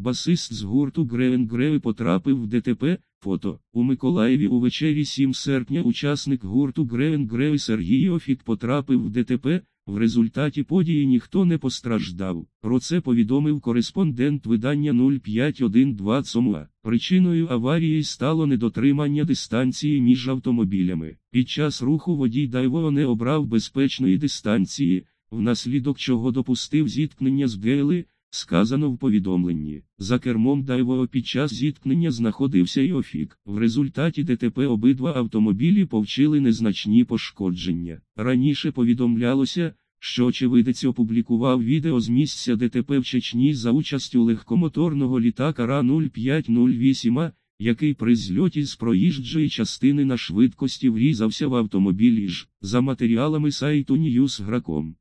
Басист з гурту Гревен Греви потрапив в ДТП. Фото у Миколаєві увечері 7 серпня учасник гурту Гревен Греви Сергій Офік потрапив в ДТП. В результаті події ніхто не постраждав. Про це повідомив кореспондент видання 0512 Сома. Причиною аварії стало недотримання дистанції між автомобілями. Під час руху водій Дайво не обрав безпечної дистанції, внаслідок чого допустив зіткнення з Гейли, Сказано в повідомленні, за кермом Дайвоо під час зіткнення знаходився і Офік. В результаті ДТП обидва автомобілі повчили незначні пошкодження. Раніше повідомлялося, що очевидець опублікував відео з місця ДТП в Чечні за участю легкомоторного літака Ра-0508, який при зльоті з проїжджої частини на швидкості врізався в автомобіль ж, за матеріалами сайту News.com.